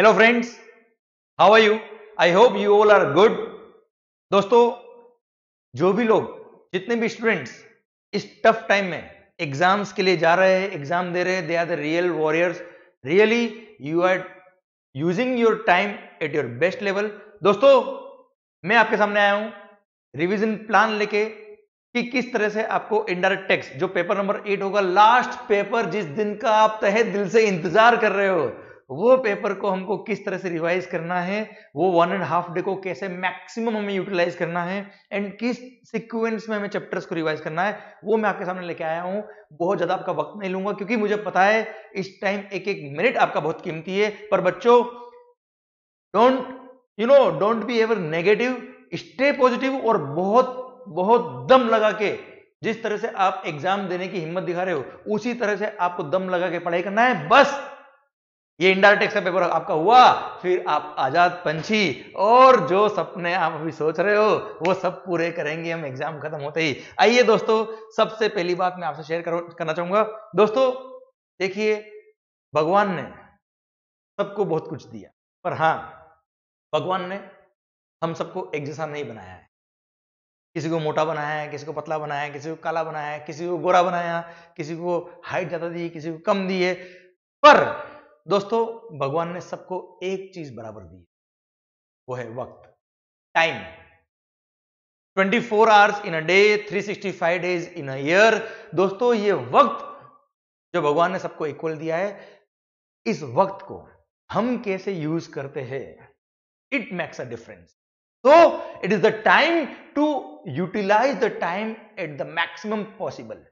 Hello friends how are you I hope you all are good दोस्तों जो भी लोग जितने भी स्टूडेंट्स इस टफ टाइम में एग्जाम्स के लिए जा रहे हैं एग्जाम दे रहे हैं they are the real warriors really you are using your time at your best level दोस्तों मैं आपके सामने आया हूं रिविजन प्लान लेके कि किस तरह से आपको इंडायरेक्ट टैक्स जो पेपर नंबर एट होगा लास्ट पेपर जिस दिन का आप तहे दिल से इंतजार कर रहे हो वो पेपर को हमको किस तरह से रिवाइज करना है वो वन एंड हाफ डे को कैसे मैक्सिमम हमें यूटिलाइज करना है एंड किस सिक्वेंस में हमें चैप्टर्स को रिवाइज करना है वो मैं आपके सामने लेके आया हूँ बहुत ज़्यादा आपका वक्त नहीं लूंगा क्योंकि मुझे पता है इस टाइम एक एक मिनट आपका बहुत कीमती है पर बच्चों don't you know don't be ever negative stay positive और बहुत बहुत दम लगा के जिस तरह से आप एग्जाम देने की हिम्मत दिखा रहे हो उसी तरह से आपको दम लगा के पढ़ाई करना है बस ये इंडायरेक्ट टैक्स का पेपर आपका हुआ फिर आप आजाद पंछी और जो सपने आप अभी सोच रहे हो वो सब पूरे करेंगे हम एग्जाम खत्म होते ही आइए दोस्तों सबसे पहली बात मैं आपसे शेयर करना चाहूंगा दोस्तों देखिए भगवान ने सबको बहुत कुछ दिया पर हाँ भगवान ने हम सबको एक जैसा नहीं बनाया है किसी को मोटा बनाया है किसी को पतला बनाया है किसी को काला बनाया है किसी को गोरा बनाया किसी को हाइट ज्यादा दी किसी को कम दी है पर दोस्तों भगवान ने सबको एक चीज बराबर दी वो है वक्त time 24 four hours in a day 365 days in a year दोस्तों ये वक्त जो भगवान ने सबको इक्वल दिया है इस वक्त को हम कैसे यूज करते हैं इट मेक्स अ डिफरेंस तो it is the time to utilize the time at the maximum possible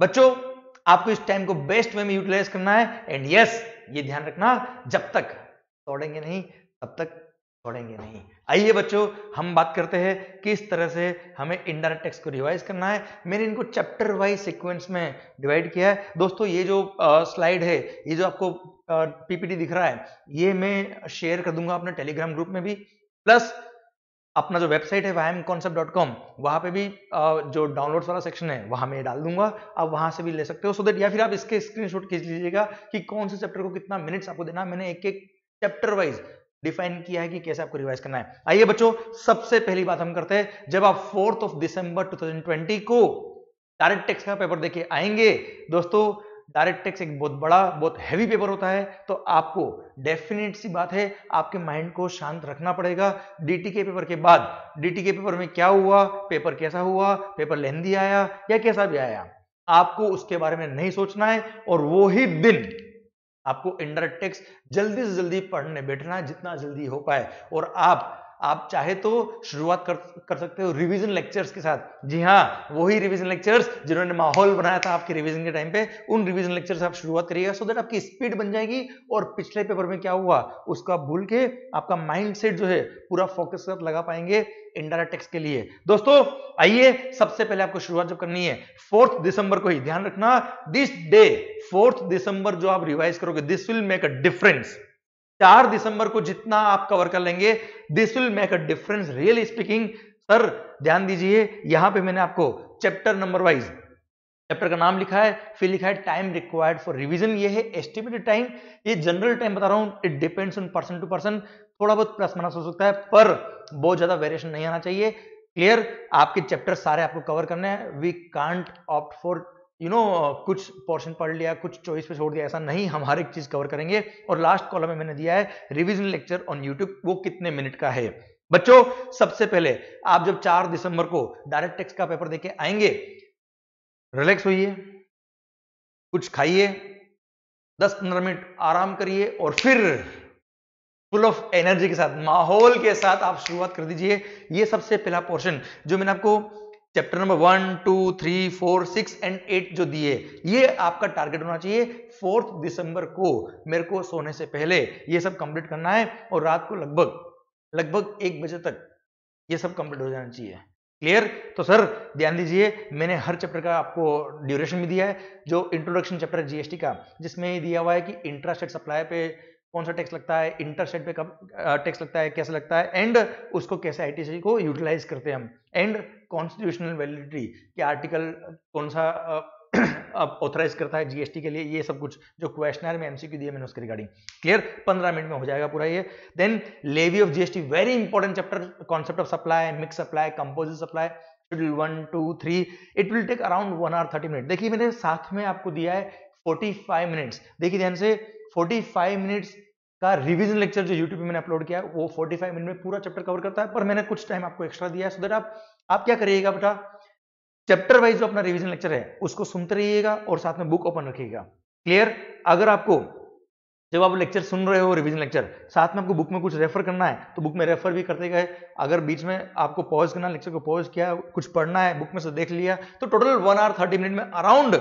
बच्चों आपको इस टाइम को बेस्ट वे में यूटिलाइज करना है एंड यस ये ध्यान रखना जब तक तोड़ेंगे नहीं तब तक तोड़ेंगे नहीं आइए बच्चों हम बात करते हैं किस तरह से हमें इंडायरेक्ट टैक्स को रिवाइज करना है मैंने इनको चैप्टर वाइज सीक्वेंस में डिवाइड किया है दोस्तों ये जो स्लाइड है ये जो आपको पीपीटी दिख रहा है ये मैं शेयर कर दूंगा अपने टेलीग्राम ग्रुप में भी प्लस अपना जो वेबसाइट है वाई कॉन्सेप्ट डॉट कॉम वहाँ पर भी जो डाउनलोड्स वाला सेक्शन है वहाँ मैं डाल दूंगा आप वहाँ से भी ले सकते हो सो देट या फिर आप इसके स्क्रीनशॉट खींच लीजिएगा कि कौन से चैप्टर को कितना मिनट्स आपको देना मैंने एक एक चैप्टर वाइज डिफाइन किया है कि कैसे आपको रिवाइज करना है आइए बच्चों सबसे पहली बात हम करते हैं जब आप फोर्थ ऑफ दिसंबर 2020 को डायरेक्ट टेक्स का पेपर देके आएंगे दोस्तों डायरेक्ट टैक्स एक बहुत बड़ा बहुत हैवी पेपर होता है तो आपको डेफिनेट सी बात है आपके माइंड को शांत रखना पड़ेगा डीटी के पेपर के बाद डीटी के पेपर में क्या हुआ पेपर कैसा हुआ पेपर लेंदी आया या कैसा भी आया आपको उसके बारे में नहीं सोचना है और वो ही दिन आपको इंडायरेक्ट टैक्स जल्दी से जल्दी पढ़ने बैठना जितना जल्दी हो पाए और आप आप चाहे तो शुरुआत कर कर सकते हो रिवीजन लेक्चर्स के साथ जी हाँ वही रिवीजन लेक्चर्स जिन्होंने माहौल बनाया था आपके रिवीजन के टाइम पे उन रिवीजन लेक्चर आप शुरुआत करिएगा सो देट आपकी स्पीड बन जाएगी और पिछले पेपर में क्या हुआ उसको आप भूल के आपका माइंड सेट जो है पूरा फोकस साथ लगा पाएंगे इंडायरेक्ट टैक्स के लिए दोस्तों आइए सबसे पहले आपको शुरुआत जब करनी है फोर्थ दिसंबर को ही ध्यान रखना दिस डे फोर्थ दिसंबर जो आप रिवाइज करोगे this will make a difference चार दिसंबर को जितना आप कवर कर लेंगे this will make a difference really speaking sir ध्यान दीजिए यहां पे मैंने आपको चैप्टर नंबर वाइज चैप्टर का नाम लिखा है फिर लिखा है टाइम रिक्वायर्ड फॉर रिविजन ये है एस्टिमेटेड टाइम ये जनरल टाइम बता रहा हूं it depends on person to person थोड़ा बहुत प्लस मनास हो सकता है पर बहुत ज्यादा वेरिएशन नहीं आना चाहिए क्लियर आपके चैप्टर सारे आपको कवर करने हैं we can't opt for you know uh, कुछ पोर्शन पढ़ लिया कुछ चॉइस पे छोड़ दिया ऐसा नहीं हम हर एक चीज कवर करेंगे और लास्ट कॉलम में मैंने दिया है रिविजन लेक्चर ऑन यूट्यूब वो कितने मिनट का है बच्चों सबसे पहले आप जब 4 दिसंबर को डायरेक्ट टेक्स का पेपर देके आएंगे रिलैक्स होइए कुछ खाइए दस पंद्रह मिनट आराम करिए और फिर फुल ऑफ एनर्जी के साथ माहौल के साथ आप शुरुआत कर दीजिए ये सबसे पहला पोर्शन जो मैंने आपको chapter number one two three four six and eight जो दिए ये आपका टारगेट होना चाहिए फोर्थ दिसंबर को मेरे को सोने से पहले ये सब कंप्लीट करना है और रात को लगभग लगभग एक बजे तक ये सब कंप्लीट हो जाना चाहिए क्लियर तो सर ध्यान दीजिए मैंने हर चैप्टर का आपको ड्यूरेशन भी दिया है जो इंट्रोडक्शन चैप्टर जीएसटी का जिसमें दिया हुआ है कि इंट्रास्टेट सप्लाई पे कौन सा टैक्स लगता है इंटरसेट पे कब टैक्स लगता है कैसे लगता है एंड उसको कैसे आईटीसी को यूटिलाइज करते हैं हम एंड कॉन्स्टिट्यूशनल वैलिडिटी के आर्टिकल कौन सा अब ऑथराइज करता है जीएसटी के लिए ये सब कुछ जो क्वेश्चनर में एमसीक्यू दिया मैंने उसके रिगार्डिंग क्लियर पंद्रह मिनट में हो जाएगा पूरा ये then levy of GST very important chapter concept of supply mix supply composite supply schedule one two three it will take around one hour thirty minute देखिए मैंने साथ में आपको दिया है फोर्टी फाइव मिनट्स देखिए ध्यान से फोर्टी फाइव मिनट्स का रिवीजन लेक्चर जो यूट्यूब पे मैंने अपलोड किया है वो 45 मिनट में पूरा चैप्टर कवर करता है पर मैंने कुछ टाइम आपको एक्स्ट्रा दिया है सो दैट आप आप क्या करिएगा बेटा चैप्टर वाइज जो अपना रिवीजन लेक्चर है उसको सुनते रहिएगा और साथ में बुक ओपन रखिएगा क्लियर अगर आपको जब आप लेक्चर सुन रहे हो रिवीजन लेक्चर साथ में आपको बुक में कुछ रेफर करना है तो बुक में रेफर भी करते गए अगर बीच में आपको पॉज करना लेक्चर को पॉज किया कुछ पढ़ना है बुक में से देख लिया तो total one hour thirty minute में अराउंड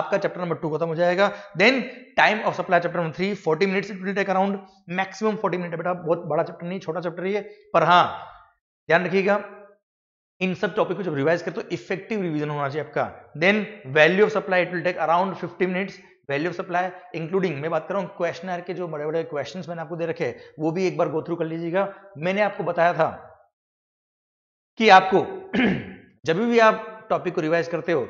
आपका चैप्टर नंबर टू खत्म हो जाएगा then time of supply chapter number three forty minute take around maximum forty minute बेटा बहुत बड़ा चैप्टर नहीं छोटा चैप्टर ही है पर हाँ ध्यान रखिएगा इन सब टॉपिक को जब रिवाइज करते हो इफेक्टिव रिवीजन होना चाहिए आपका then value of supply it will take around 50 minutes value supply including मैं बात कर रहा हूँ क्वेश्चन के जो बड़े बड़े क्वेश्चंस मैंने आपको दे रखे वो भी एक बार गो थ्रू कर लीजिएगा मैंने आपको बताया था कि आपको जब भी आप टॉपिक को रिवाइज करते हो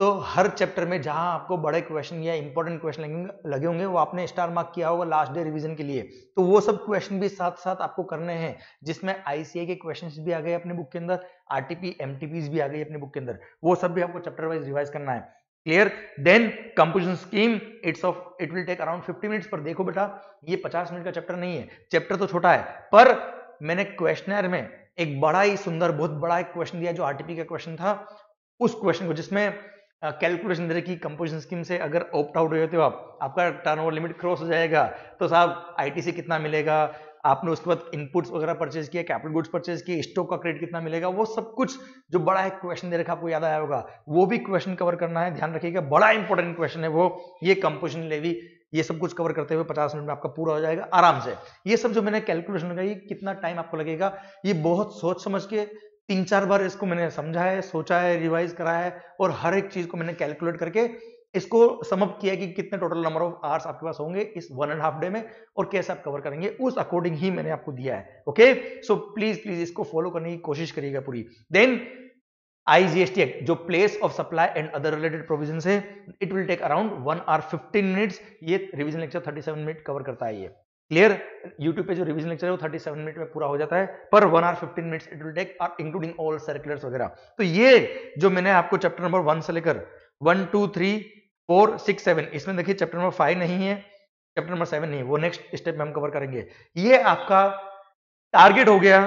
तो हर चैप्टर में जहां आपको बड़े क्वेश्चन या इंपॉर्टेंट क्वेश्चन लगे होंगे वो आपने स्टार मार्क किया होगा लास्ट डे रिवीजन के लिए तो वो सब क्वेश्चन भी साथ साथ आपको करने हैं जिसमें आईसीआई के क्वेश्चंस भी आ गए अपने बुक के अंदर आरटीपी एमटीपीज भी आ गई अपने बुक के अंदर वो सब भी आपको चैप्टर वाइज रिवाइज करना है clear then composition scheme it's of it will take around 50 minutes पर देखो बेटा ये 50 मिनट का चैप्टर नहीं है चैप्टर तो छोटा है पर मैंने क्वेश्चनर में एक बड़ा ही सुंदर बहुत बड़ा एक क्वेश्चन दिया जो आरटीपी का क्वेश्चन था उस क्वेश्चन को जिसमें कैलकुलेशन दे रही कंपोजिशन स्कीम से अगर ऑप्ट आउट हो जाते हो आप आपका टर्न लिमिट क्रॉस हो जाएगा तो साहब आईटीसी कितना मिलेगा आपने उसके बाद इनपुट्स वगैरह परचेज किया कैपिटल गुड्स परचेज किए स्टॉक का क्रेडिट कितना मिलेगा वो सब कुछ जो बड़ा एक क्वेश्चन दे रखा आपको याद आया होगा वो भी क्वेश्चन कवर करना है ध्यान रखिएगा बड़ा इंपॉर्टेंट क्वेश्चन है वो ये कंपोजिशन लेवी ये सब कुछ कवर करते हुए पचास मिनट में आपका पूरा हो जाएगा आराम से ये सब जो मैंने कैलकुलेशन लगाई कितना टाइम आपको लगेगा ये बहुत सोच समझ के तीन चार बार इसको मैंने समझा है सोचा है रिवाइज करा है और हर एक चीज को मैंने कैलकुलेट करके इसको समअप किया कि कितने टोटल नंबर ऑफ आवर्स आपके पास होंगे इस वन एंड हाफ डे में और कैसे आप कवर करेंगे उस अकॉर्डिंग ही मैंने आपको दिया है ओके सो प्लीज प्लीज इसको फॉलो करने की कोशिश करिएगा पूरी देन आईजीएसटी एक्ट जो place of supply and other related provision है it will take around one or fifteen minutes ये revision lecture thirty seven minute cover करता है ये क्लियर यूट्यूब पे जो रिविजन लेक्चर है वो 37 मिनट में पूरा हो जाता है पर one or 15 minutes it will take or including all circulars वगैरह तो ये जो मैंने आपको चैप्टर नंबर वन से लेकर one two three four six seven इसमें देखिए चैप्टर नंबर फाइव नहीं है चैप्टर नंबर सेवन नहीं वो नेक्स्ट स्टेप में हम कवर करेंगे ये आपका टारगेट हो गया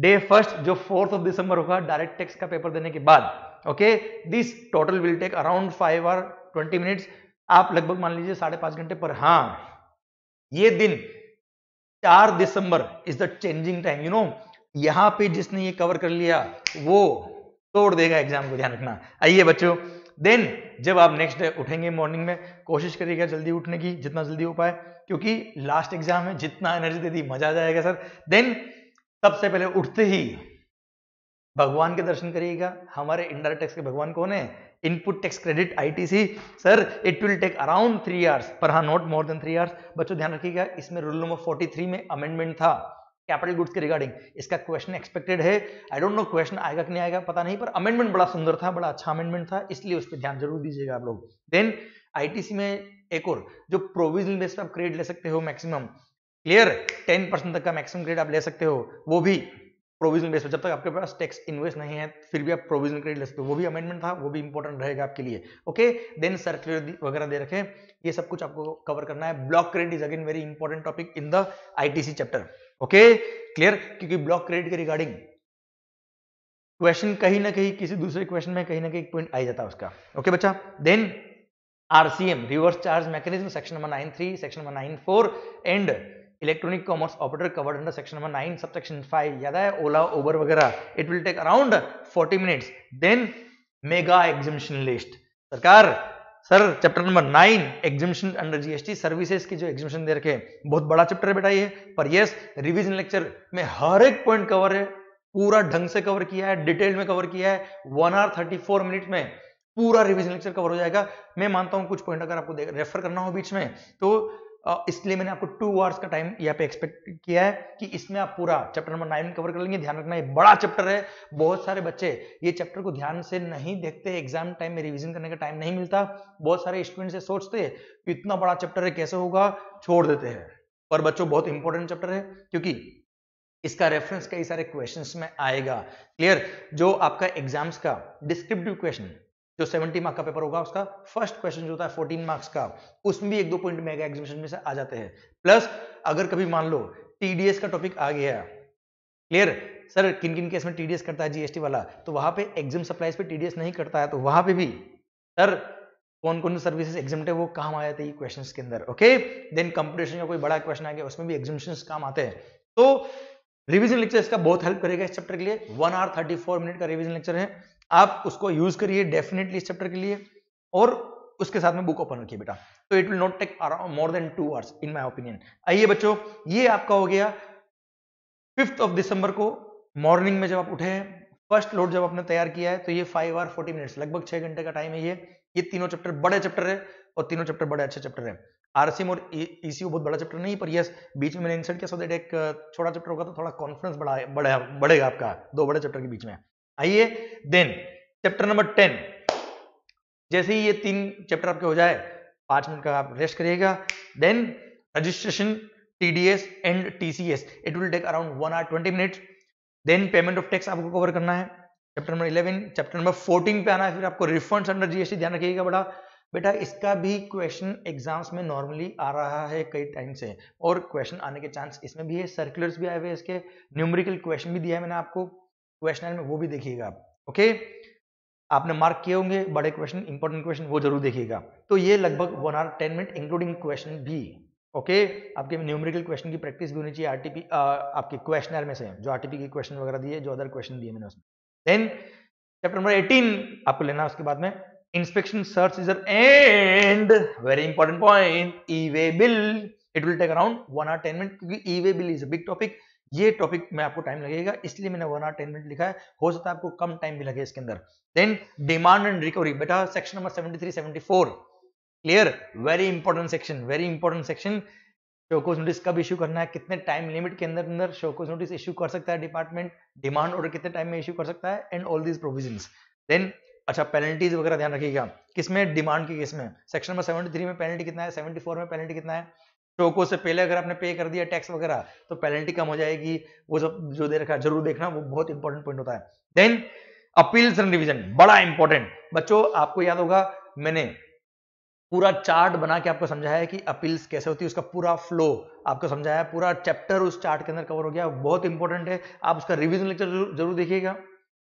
डे फर्स्ट जो फोर्थ ऑफ दिसंबर होगा डायरेक्ट टेक्स का पेपर देने के बाद okay this total will take around five और ट्वेंटी मिनट्स आप लगभग मान लीजिए साढ़े पांच घंटे पर हाँ ये दिन चार दिसंबर is the changing time you know यहां पे जिसने ये कवर कर लिया वो तोड़ देगा एग्जाम को ध्यान रखना आइए बच्चों देन जब आप नेक्स्ट डे उठेंगे मॉर्निंग में कोशिश करिएगा जल्दी उठने की जितना जल्दी हो पाए क्योंकि लास्ट एग्जाम है जितना एनर्जी दे दी मजा आ जाएगा सर देन सबसे पहले उठते ही भगवान के दर्शन करिएगा हमारे इंडायरेक्ट टैक्स के भगवान कौन है input tax credit ITC sir it will take around three hours पर हा not more than three hours बच्चों ध्यान रखिएगा इसमें रूल नंबर 43 में अमेंडमेंट था कैपिटल गुड्स के रिगार्डिंग इसका क्वेश्चन एक्सपेक्टेड है आई डोंट नो क्वेश्चन आएगा कि नहीं आएगा पता नहीं पर अमेंडमेंट बड़ा सुंदर था बड़ा अच्छा अमेंडमेंट था इसलिए उस पर ध्यान जरूर दीजिएगा आप लोग देन आईटीसी में एक और जो प्रोविजनल बेस पर आप क्रेडिट ले सकते हो मैक्सिमम क्लियर टेन परसेंट तक का मैक्सिमम क्रेडिट आप ले सकते हो वो भी प्रोविजनल बेस पर जब तक आपके पास टैक्स इन्वेस्ट नहीं है फिर भी आप प्रोविजनल क्रेडिट ले सकते हो वो भी अमेंडमेंट था वो भी इंपॉर्टेंट रहेगा आपके लिए ओके देन सर्कुलर वगैरह दे रखे ये सब कुछ आपको कवर करना है block credit is again very important topic in the ITC chapter okay clear क्योंकि ब्लॉक क्रेडिट के रिगार्डिंग क्वेश्चन कहीं ना कहीं किसी दूसरे क्वेश्चन में कहीं ना कहीं पॉइंट आ जाता है उसका ओके okay, बच्चा then RCM reverse charge mechanism section number nine three section number nine four and electronic commerce operator covered under section number nine sub section five याद है ओला ओबर वगैरह it will take around forty minutes then mega exhibition list सरकार sir chapter number nine exhibition under GST services की जो exhibition दे रखे बहुत बड़ा chapter है बेटा ये पर यस रिवीजन लेक्चर में हर एक पॉइंट कवर है पूरा ढंग से कवर किया है डिटेल में कवर किया है one hour thirty four minute में पूरा रिवीजन लेक्चर कवर हो जाएगा मैं मानता हूं कुछ पॉइंट अगर आपको रेफर करना हो बीच में तो इसलिए मैंने आपको टू आवर्स का टाइम यहाँ पे एक्सपेक्ट किया है कि इसमें आप पूरा चैप्टर नंबर नाइन कवर कर लेंगे ध्यान रखना ये बड़ा चैप्टर है बहुत सारे बच्चे ये चैप्टर को ध्यान से नहीं देखते एग्जाम टाइम में रिविजन करने का टाइम नहीं मिलता बहुत सारे स्टूडेंट से सोचते हैं इतना बड़ा चैप्टर है कैसे होगा छोड़ देते हैं पर बच्चों बहुत इंपॉर्टेंट चैप्टर है क्योंकि इसका रेफरेंस कई सारे क्वेश्चंस में आएगा क्लियर जो आपका एग्जाम्स का डिस्क्रिप्टिव क्वेश्चन जो 70 मार्क का पेपर होगा उसका फर्स्ट क्वेश्चन जो होता है 14 मार्क्स का उसमें भी एक दो पॉइंट मेगा एग्जीबिशन में से आ जाते हैं प्लस अगर कभी मान लो टीडीएस का टॉपिक आ गया क्लियर सर किन किन केस में टीडीएस करता है जीएसटी वाला तो वहां पे एग्जाम सप्लाईज पे टीडीएस नहीं करता है तो वहां पे भी सर कौन कौन सर्विसेज एग्जाम है वो काम आ जाते हैं क्वेश्चन के अंदर ओके देन कंपटीशन का कोई बड़ा क्वेश्चन आ गया उसमें भी एग्जामिशन काम आते हैं तो रिवीजन लेक्चर इसका बहुत हेल्प करेगा इस चैप्टर के लिए one hour thirty four minute का रिवीजन लेक्चर है आप उसको यूज करिए डेफिनेटली इस चैप्टर के लिए और उसके साथ में बुक ओपन रखिए बेटा तो it will not take around more than two hours in my opinion आइए बच्चों ये आपका हो गया फिफ्थ ऑफ दिसंबर को मॉर्निंग में जब आप उठे हैं फर्स्ट लोड जब आपने तैयार किया है तो ये फाइव आवर फोर्टी मिनट्स लगभग छह घंटे का टाइम है ये ये तीनों चैप्टर बड़े चैप्टर है और तीनों चैप्टर बड़े अच्छे चैप्टर है आरसीएम और ईसीयू बहुत बड़ा चैप्टर नहीं पर यस बीच में मैंने इंसर्ट किया सो एक छोटा चैप्टर होगा तो थोड़ा कॉन्फिडेंस बढ़ा बढ़ेगा आपका दो बड़े चैप्टर के बीच में आइए देन चैप्टर नंबर टेन जैसे ही ये तीन चैप्टर आपके हो जाए पांच मिनट का आप रेस्ट करिएगा then registration TDS and TCS it will take around one hour twenty minute then payment of tax आपको कवर करना है. Chapter number eleven chapter number fourteen पे आना है फिर आपको refunds अंडर जीएसटी ध्यान रखिएगा बड़ा बेटा इसका भी क्वेश्चन एग्जाम्स में नॉर्मली आ रहा है कई टाइम से और क्वेश्चन आने के चांस इसमें भी है सर्कुलर्स भी आए हुए इसके न्यूमेरिकल क्वेश्चन भी दिया है मैंने आपको क्वेश्चन में वो भी देखिएगा आप ओके आपने मार्क किए होंगे बड़े क्वेश्चन इंपॉर्टेंट क्वेश्चन वो जरूर देखिएगा तो ये लगभग one hour ten minute including question भी ओके आपके न्यूमेरिकल क्वेश्चन की प्रैक्टिस भी होनी चाहिए आरटीपी आपके क्वेश्चन में से जो आरटीपी के क्वेश्चन वगैरह दिए जो अदर क्वेश्चन दिए मैंने उसमें देन चैप्टर नंबर 18 आपको लेना उसके बाद में inspection search is an and very important point e-way bill it will take around one hour ten minute क्योंकि E way bill is a big topic ये टॉपिक में आपको टाइम लगेगा इसलिए मैंने वन आर टेन मिनट लिखा है हो सकता है आपको कम टाइम भी लगे इसके अंदर देन डिमांड एंड रिकवरी बेटा section number seventy three seventy four clear very important section very important section show cause notice कब इशू करना है कितने टाइम लिमिट के अंदर अंदर शोकोज नोटिस इशू कर सकता है डिपार्टमेंट डिमांड ऑर्डर कितने टाइम में इशू कर सकता है and all these provision then अच्छा पेनल्टीज वगैरह ध्यान रखिएगा किसमें डिमांड की किसमें सेक्शन नंबर थ्री में पेनल्टी कितना है सेवेंटी फोर में पेनल्टी कितना है टोको से पहले अगर आपने पे कर दिया टैक्स वगैरह तो पेनल्टी कम हो जाएगी वो सब जो दे रखा है जरूर देखना वो बहुत इंपॉर्टेंट पॉइंट होता है देन अपील्स एंड रिविजन बड़ा इंपॉर्टेंट बच्चों आपको याद होगा मैंने पूरा चार्ट बना के आपको समझाया कि अपील्स कैसे होती है उसका पूरा फ्लो आपको समझाया पूरा चैप्टर उस चार्ट के अंदर कवर हो गया बहुत इंपॉर्टेंट है आप उसका रिविजन लेक्चर जरूर देखिएगा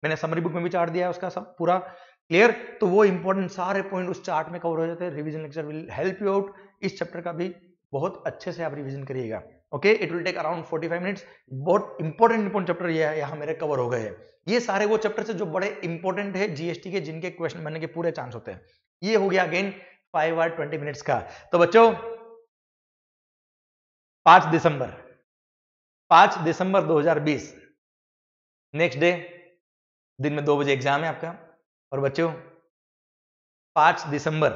मैंने समरी बुक में भी चार्ट दिया है उसका सब पूरा क्लियर तो वो इंपॉर्टेंट सारे पॉइंट उस चार्ट में कवर हो जाते हैं revision lecture will help you out इस चैप्टर का भी बहुत अच्छे से आप रिविजन करिएगा okay it will take around 45 minutes बहुत इंपॉर्टेंट इंपॉर्टेंट चैप्टर ये है यहाँ मेरे कवर हो गए हैं ये सारे वो चैप्टर से जो बड़े इंपॉर्टेंट है जीएसटी के जिनके क्वेश्चन बनने के पूरे चांस होते हैं ये हो गया again five hour twenty minutes का तो बच्चों पांच दिसंबर पांच दिसंबर 2020 नेक्स्ट डे दिन में दो बजे एग्जाम है आपका और बच्चों पांच दिसंबर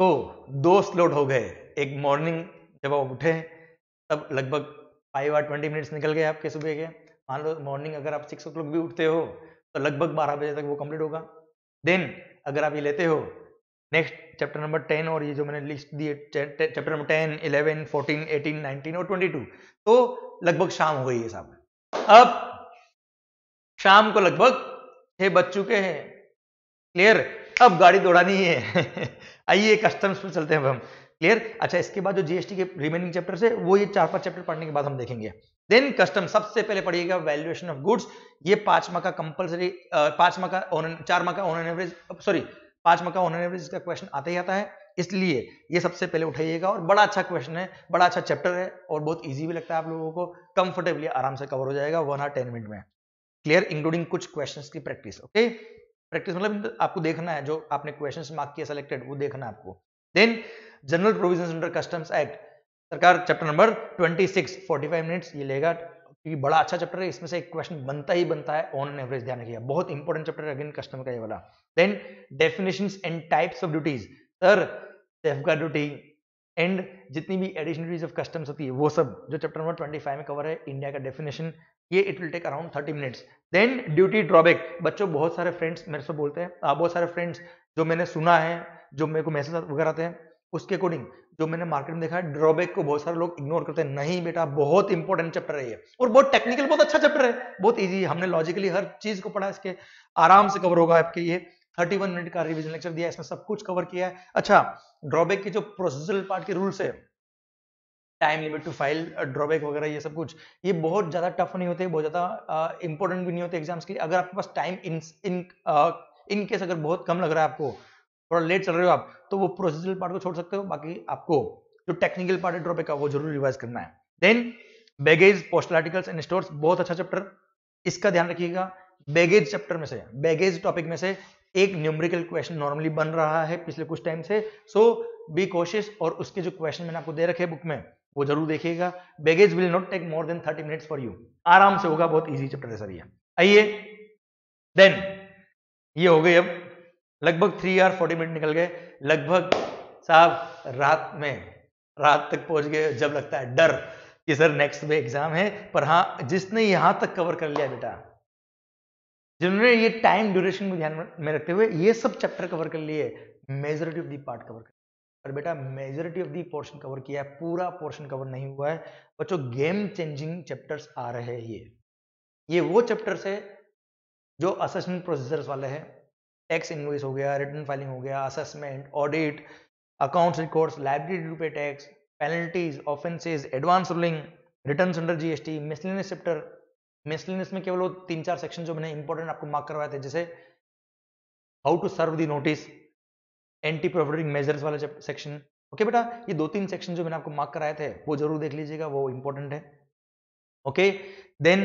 को दो स्लोट हो गए एक मॉर्निंग जब आप उठे तब लगभग फाइव और ट्वेंटी मिनट्स निकल गए आपके सुबह के मान लो मॉर्निंग अगर आप सिक्स ओ भी उठते हो तो लगभग बारह बजे तक वो कंप्लीट होगा देन अगर आप ये लेते हो नेक्स्ट चैप्टर नंबर टेन और ये जो मैंने लिस्ट दी है chapter number ten eleven fourteen eighteen nineteen और ट्वेंटी टू तो लगभग शाम हो गई है साहब अब शाम को लगभग छह बज चुके हैं क्लियर अब गाड़ी दौड़ानी है आइए कस्टम्स पर चलते हैं अब हम क्लियर अच्छा इसके बाद जो जीएसटी के रिमेनिंग चैप्टर है वो ये चार पांच चैप्टर पढ़ने के बाद हम देखेंगे देन कस्टम सबसे पहले पढ़िएगा वैल्यूएशन ऑफ गुड्स ये पांच मा का कंपलसरी पांच माह का चार मका का ऑन एवरेज सॉरी पांच मका का ऑन एन एवरेज का क्वेश्चन आता ही आता है इसलिए ये सबसे पहले उठाइएगा और बड़ा अच्छा क्वेश्चन है बड़ा अच्छा चैप्टर है और बहुत ईजी भी लगता है आप लोगों को कंफर्टेबली आराम से कवर हो जाएगा वन आर टेन मिनट में क्लियर इंक्लूडिंग कुछ क्वेश्चंस की प्रैक्टिस ओके प्रैक्टिस मतलब आपको देखना है जो आपने क्वेश्चंस मार्क किया सिलेक्टेड वो देखना आपको then general provision under customs act सरकार चैप्टर नंबर 26 45 मिनट्स ये लेगा क्योंकि बड़ा अच्छा चैप्टर है इसमें से एक क्वेश्चन बनता ही बनता है ऑन एवरेज ध्यान रखिए बहुत इंपॉर्टेंट चैप्टर है अगेन कस्टम का ये वाला then definitions and types of duties sir safe duty and जितनी भी एडिशनरीज ऑफ कस्टम्स होती है वो सब जो चैप्टर नंबर ट्वेंटी फाइव में कवर है इंडिया का डेफिनेशन ये it will take around thirty minutes then duty drawback बच्चों बहुत सारे फ्रेंड्स मेरे से बोलते हैं आप बहुत सारे फ्रेंड्स जो मैंने सुना है जो मेरे को मैसेज वगैरह आते हैं उसके अकॉर्डिंग जो मैंने मार्केट में देखा है ड्रॉबैक को बहुत सारे लोग इग्नोर करते हैं नहीं बेटा बहुत इंपॉर्टेंट चैप्टर है ये और बहुत टेक्निकल बहुत अच्छा चैप्टर है बहुत ईजी हमने लॉजिकली हर चीज को पढ़ा इसके आराम से कवर होगा आपके ये वन मिनट का रिविजन लेक्चर दिया इसमें सब कुछ कवर किया है अच्छा ड्रॉबैक के जो प्रोसीजरल पार्ट के रूल्स है time limit to file drawback वगैरह ये सब कुछ ये बहुत ज्यादा टफ नहीं होते बहुत ज्यादा इंपॉर्टेंट भी नहीं होते एग्जाम्स के लिए अगर आपके पास time in in in case अगर बहुत कम लग रहा है आपको थोड़ा लेट चल रहे हो आप तो वो प्रोसीजरल पार्ट को छोड़ सकते हो बाकी आपको जो टेक्निकल पार्ट है ड्रॉबैक का वो जरूर रिवाइज करना है then baggage postal articles and stores बहुत अच्छा चैप्टर इसका ध्यान रखिएगा बैगेज चैप्टर में से बैगेज टॉपिक में से एक न्यूमरिकल क्वेश्चन नॉर्मली बन रहा है पिछले कुछ टाइम से सो बी कोशिश और उसके जो क्वेश्चन मैंने आपको दे रखे बुक में वो जरूर देखिएगा baggage will not take more than thirty minutes for you आराम से होगा बहुत ईजी चैप्टर है सर ये आइए देन ये हो गई अब लगभग थ्री आर फोर्टी मिनट निकल गए लगभग साहब रात में रात तक पहुंच गए जब लगता है डर कि सर नेक्स्ट में एग्जाम है पर हाँ जिसने यहां तक कवर कर लिया बेटा जनरली ये टाइम ड्यूरेशन को ध्यान में रखते हुए ये सब चैप्टर कवर कर लिए majority of the part cover कर पर बेटा majority of the portion cover किया है पूरा पोर्शन कवर नहीं हुआ है बच्चों गेम चेंजिंग चैप्टर्स आ रहे हैं ये ये वो चैप्टर्स है जो असेसमेंट प्रोसीजर्स वाले हैं टैक्स इन्वॉइस हो गया रिटर्न फाइलिंग हो गया assessment audit accounts records library रुपये tax penalties offences advance ruling return under GST miscellaneous chapter miscellaneous में केवल वो तीन चार सेक्शन जो मैंने इंपॉर्टेंट आपको मार्क करवाए थे जैसे how to serve the notice anti profiteering measures वाला सेक्शन ओके बेटा ये दो तीन सेक्शन जो मैंने आपको मार्क कराए थे वो जरूर देख लीजिएगा वो इंपॉर्टेंट है ओके देन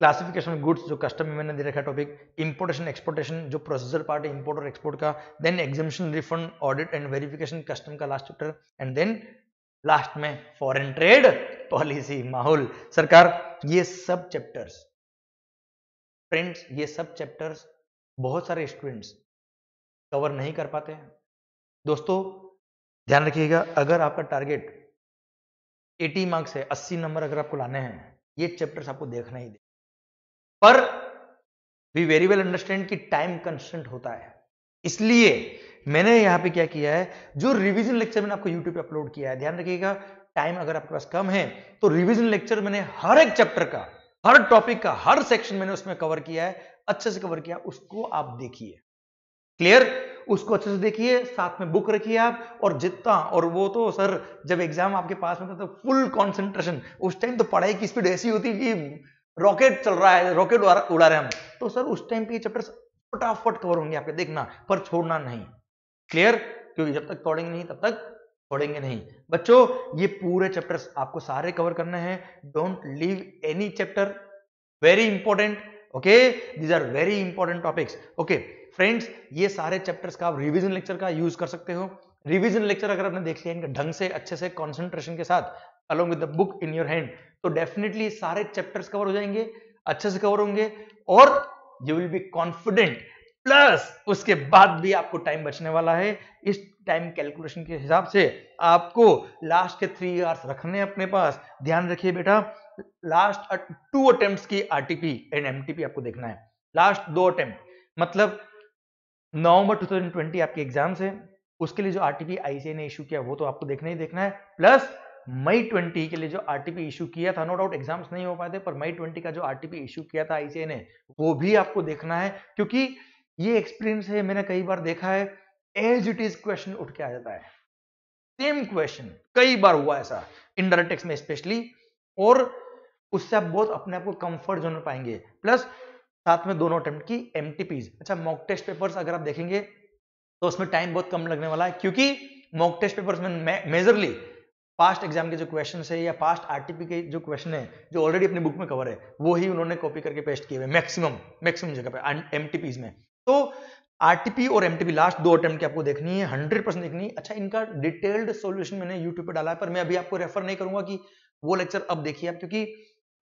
क्लासिफिकेशन गुड्स जो कस्टम में मैंने दे रखा टॉपिक इंपोर्टेशन एक्सपोर्टेशन जो प्रोसीजर पार्ट है इंपोर्ट और एक्सपोर्ट का then exhibition refund audit and verification custom का last chapter and then last में फॉरेन ट्रेड पॉलिसी माहौल सरकार ये सब चैप्टर्स फ्रेंड्स ये सब चैप्टर्स बहुत सारे स्टूडेंट्स कवर नहीं कर पाते हैं दोस्तों ध्यान रखिएगा अगर आपका टारगेट 80 मार्क्स है 80 नंबर अगर आपको लाने हैं ये चैप्टर्स आपको देखना ही दे पर वी वेरी वेल अंडरस्टैंड कि टाइम कंस्टेंट होता है इसलिए मैंने यहां पे क्या किया है जो रिवीजन लेक्चर मैंने आपको यूट्यूब पे अपलोड किया है ध्यान रखिएगा टाइम अगर आपके पास कम है तो रिविजन लेक्चर मैंने हर एक चैप्टर का हर टॉपिक का हर सेक्शन मैंने उसमें कवर किया है अच्छे से कवर किया उसको आप देखिए क्लियर उसको अच्छे से देखिए साथ में बुक रखिए आप और जितना और वो तो सर जब एग्जाम आपके पास में था तो फुल कंसंट्रेशन उस टाइम तो पढ़ाई की स्पीड ऐसी होती कि रॉकेट चल रहा है रॉकेट उड़ा रहे हम तो सर उस टाइम पे ये चैप्टर फटाफट कवर होंगे आपके देखना पर छोड़ना नहीं क्लियर क्योंकि जब तक पढ़ेंगे नहीं तब तक छोड़ेंगे नहीं बच्चों ये पूरे चैप्टर्स आपको सारे कवर करने हैं don't leave any chapter very important okay these are very important topics okay friends ये सारे चैप्टर्स का आप रिविजन लेक्चर का यूज कर सकते हो रिविजन लेक्चर अगर आपने देख लिया इनका ढंग से अच्छे से कॉन्सेंट्रेशन के साथ along with the book in your hand तो डेफिनेटली सारे चैप्टर्स कवर हो जाएंगे अच्छे से कवर होंगे और you will be confident plus उसके बाद भी आपको टाइम बचने वाला है इस टाइम कैलकुलेशन के हिसाब से आपको लास्ट के थ्री आवर्स रखने अपने पास ध्यान रखिए बेटा लास्ट टू अटेम्प्ट की आरटीपी एंड एमटीपी आपको देखना है लास्ट दो अटेम्प्ट मतलब नवंबर 2020 आपके एग्जाम्स है उसके लिए जो आरटीपी आईसीआई ने इशू किया वो तो आपको देखना ही देखना है प्लस मई 20 के लिए जो आरटीपी इशू किया था नो डाउट एग्जाम्स नहीं हो पाए थे पर मई 20 का जो आरटीपी इशू किया था आईसीआई ने वो भी आपको देखना है क्योंकि ये एक्सपीरियंस है मैंने कई बार देखा है एज इट इज क्वेश्चन उठ के आ जाता है सेम क्वेश्चन कई बार हुआ ऐसा इनडायरेक्ट टेक्स में स्पेशली और उससे आप बहुत अपने आप को कंफर्ट जोन में पाएंगे प्लस साथ में दोनों अटेम्प्ट की एम अच्छा मॉक टेस्ट पेपर्स अगर आप देखेंगे तो उसमें टाइम बहुत कम लगने वाला है क्योंकि मॉक टेस्ट पेपर्स में मेजरली पास्ट एग्जाम के जो क्वेश्चन है या पास्ट आरटीपी के जो क्वेश्चन है जो ऑलरेडी अपनी बुक में कवर है वो ही उन्होंने कॉपी करके पेस्ट किए हुए मैक्सिमम मैक्सिमम जगह पे एम में तो आरटीपी और एमटीपी लास्ट दो अटेम्प्ट की आपको देखनी है हंड्रेड परसेंट देखनी है अच्छा इनका डिटेल्ड सॉल्यूशन मैंने यूट्यूब पर डाला है पर मैं अभी आपको रेफर नहीं करूंगा कि वो लेक्चर अब देखिए आप क्योंकि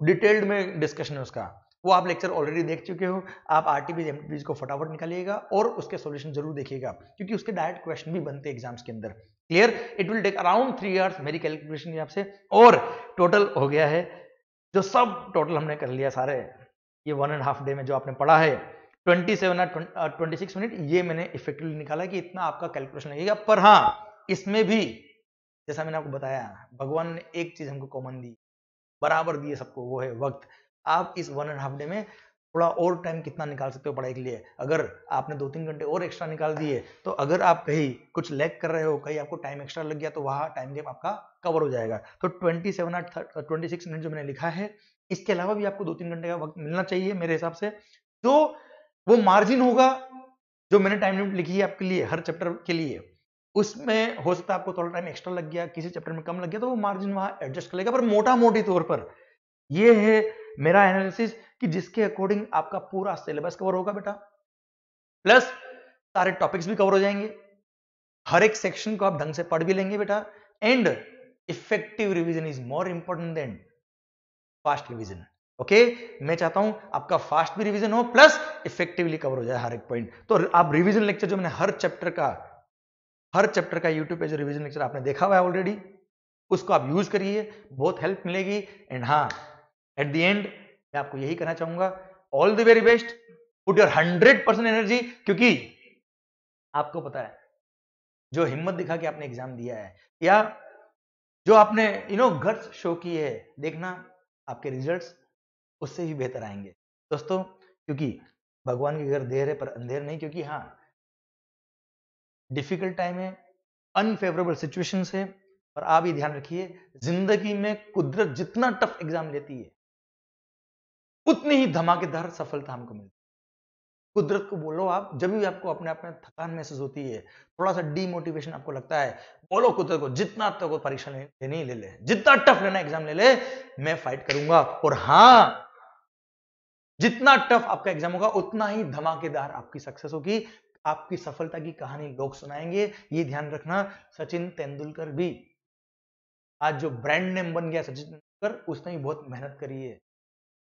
डिटेल्ड में डिस्कशन है उसका वो आप लेक्चर ऑलरेडी देख चुके हो आप आर टी को फटाफट निकालिएगा और उसके सोल्यूशन जरूर देखिएगा क्योंकि उसके डायरेक्ट क्वेश्चन भी बनते हैं एग्जाम्स के अंदर clear it will take around three hours मेरी कैलकुलेशन आपसे और टोटल हो गया है जो सब टोटल हमने कर लिया सारे ये वन एंड हाफ डे में जो आपने पढ़ा है twenty seven twenty six minute ये मैंने इफेक्टिवली निकाला कि इतना आपका कैलकुलेशन लगेगा पर हाँ इसमें भी जैसा मैंने आपको बताया भगवान ने एक चीज हमको कॉमन दी बराबर दिए सबको वो है वक्त आप इस वन एंड हाफ डे में थोड़ा और टाइम कितना निकाल सकते हो पढ़ाई के लिए अगर आपने दो तीन घंटे और एक्स्ट्रा निकाल दिए तो अगर आप कहीं कुछ लैग कर रहे हो कहीं आपको टाइम एक्स्ट्रा लग गया तो वहाँ टाइम गैप आपका कवर हो जाएगा तो twenty seven twenty six minute जो मैंने लिखा है इसके अलावा भी आपको दो तीन घंटे का वक्त मिलना चाहिए मेरे हिसाब से जो तो वो मार्जिन होगा जो मैंने टाइम लिमिट लिखी है आपके लिए हर चैप्टर के लिए उसमें हो सकता है आपको थोड़ा टाइम एक्स्ट्रा लग गया किसी चैप्टर में कम लग गया तो वो मार्जिन वहां एडजस्ट कर लेगा पर मोटा मोटी तौर पर ये है मेरा एनालिसिस कि जिसके अकॉर्डिंग आपका पूरा सिलेबस कवर होगा बेटा प्लस सारे टॉपिक्स भी कवर हो जाएंगे हर एक सेक्शन को आप ढंग से पढ़ भी लेंगे बेटा and effective revision is more important than fast revision okay okay? मैं चाहता हूं आपका फास्ट भी रिवीजन हो प्लस इफेक्टिवली कवर हो जाए हर एक पॉइंट तो आप रिवीजन लेक्चर जो मैंने हर चैप्टर का हर चैप्टर का यूट्यूब पे जो रिवीजन लेक्चर आपने देखा हुआ है ऑलरेडी उसको आप यूज करिए बहुत हेल्प मिलेगी एंड हाँ एट द एंड मैं आपको यही कहना चाहूंगा all the very best put your hundred percent energy क्योंकि आपको पता है जो हिम्मत दिखा के आपने एग्जाम दिया है या जो आपने यू नो गर्ज शो की है देखना आपके रिजल्ट्स उससे भी बेहतर आएंगे दोस्तों क्योंकि भगवान के घर देर है पर अंधेर नहीं क्योंकि हाँ डिफिकल्ट टाइम है अनफेवरेबल सिचुएशन है और आप ये ध्यान रखिए जिंदगी में कुदरत जितना टफ एग्जाम लेती है उतनी ही धमाकेदार सफलता हमको मिलती है कुदरत को बोलो आप जब भी आपको अपने आप में थकान महसूस होती है थोड़ा सा डीमोटिवेशन आपको लगता है बोलो कुदरत को जितना तक तो परीक्षा लेनी ले ले जितना टफ लेना एग्जाम ले ले मैं फाइट करूंगा और हाँ जितना टफ आपका एग्जाम होगा उतना ही धमाकेदार आपकी सक्सेस होगी आपकी सफलता की कहानी लोग सुनाएंगे ये ध्यान रखना सचिन तेंदुलकर भी आज जो ब्रांड नेम बन गया सचिन तेंदुलकर उसने भी बहुत मेहनत करी है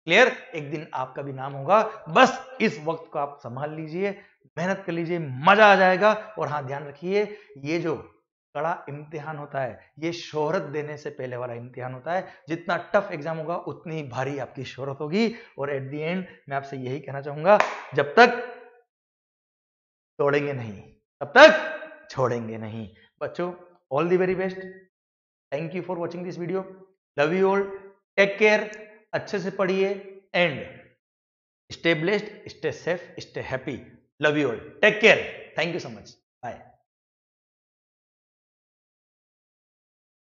क्लियर एक दिन आपका भी नाम होगा बस इस वक्त को आप संभाल लीजिए मेहनत कर लीजिए मजा आ जाएगा और हाँ ध्यान रखिए ये जो कड़ा इम्तिहान होता है ये शोहरत देने से पहले वाला इम्तिहान होता है जितना टफ एग्जाम होगा उतनी भारी आपकी शोहरत होगी और एट दी एंड मैं आपसे यही कहना चाहूंगा जब तक तोड़ेंगे नहीं तब तक छोड़ेंगे नहीं बच्चों all the very best thank you for watching this video love you all take care अच्छे से पढ़िए and stay blessed stay safe stay happy love you all take care thank you so much bye